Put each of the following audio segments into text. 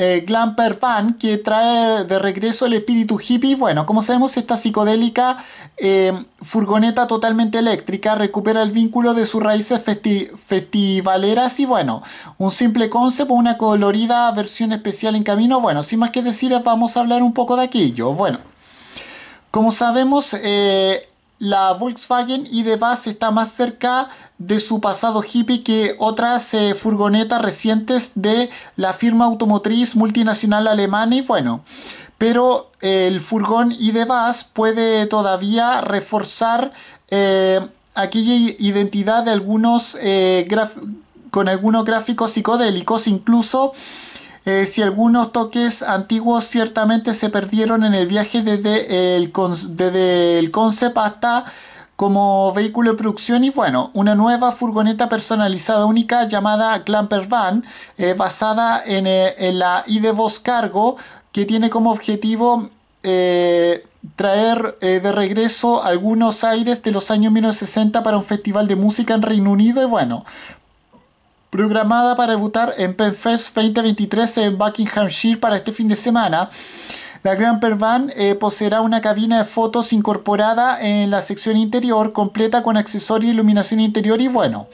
eh, Glamper Fan, que trae de regreso el espíritu hippie. Bueno, como sabemos, esta psicodélica eh, furgoneta totalmente eléctrica recupera el vínculo de sus raíces festivaleras y bueno, un simple concepto, una colorida versión especial en camino. Bueno, sin más que decir, vamos a hablar un poco de aquello. Bueno. Como sabemos, eh, la Volkswagen Bass está más cerca de su pasado hippie que otras eh, furgonetas recientes de la firma automotriz multinacional alemana y bueno, pero eh, el furgón Buzz puede todavía reforzar eh, aquella identidad de algunos con algunos gráficos psicodélicos, incluso eh, si algunos toques antiguos ciertamente se perdieron en el viaje desde el, desde concept hasta como vehículo de producción y bueno, una nueva furgoneta personalizada única llamada Clamper Van, eh, basada en, eh, en la IDEVOS Cargo, que tiene como objetivo traer de regreso algunos aires de los años 1960 para un festival de música en Reino Unido y bueno, programada para debutar en PenFest 2023 en Buckinghamshire para este fin de semana. La Grand Pervan eh, poseerá una cabina de fotos incorporada en la sección interior, completa con accesorios, e iluminación interior y bueno.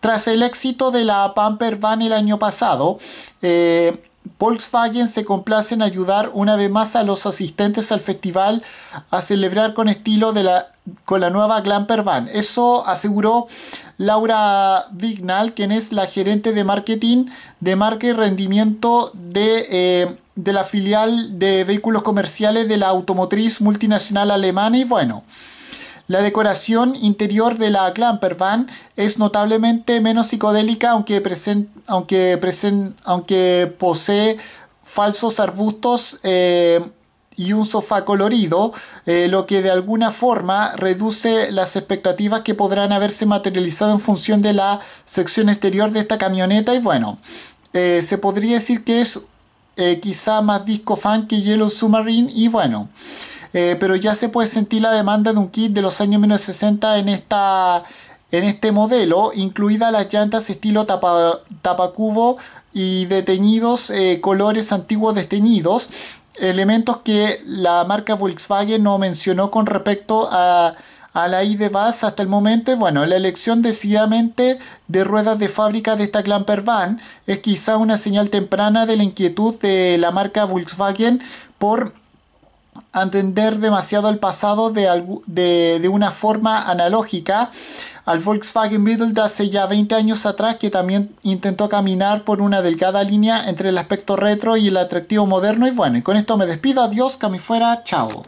Tras el éxito de la Pamper Van el año pasado, eh, Volkswagen se complace en ayudar una vez más a los asistentes al festival a celebrar con estilo de la con la nueva Glamper Van. Eso aseguró Laura Vignal, quien es la gerente de marketing de marca y rendimiento eh, de, la filial de vehículos comerciales de la automotriz multinacional alemana. Y bueno, la decoración interior de la Glamper Van es notablemente menos psicodélica, aunque, aunque, aunque posee falsos arbustos. Eh, y un sofá colorido, eh, lo que de alguna forma reduce las expectativas que podrán haberse materializado en función de la sección exterior de esta camioneta y bueno, eh, se podría decir que es eh, quizá más disco fan que Yellow Submarine y bueno, pero ya se puede sentir la demanda de un kit de los años 1960 en esta... En este modelo, incluidas las llantas estilo tapa, tapacubo y de teñidos colores antiguos desteñidos, elementos que la marca Volkswagen no mencionó con respecto a, a la ID Buzz hasta el momento. Y bueno, la elección decididamente de ruedas de fábrica de esta Clamper van es quizá una señal temprana de la inquietud de la marca Volkswagen por entender demasiado el pasado de, de, una forma analógica al Volkswagen Beetle de hace ya 20 años atrás que también intentó caminar por una delgada línea entre el aspecto retro y el atractivo moderno y bueno, y con esto me despido, adiós, que fuera, chao.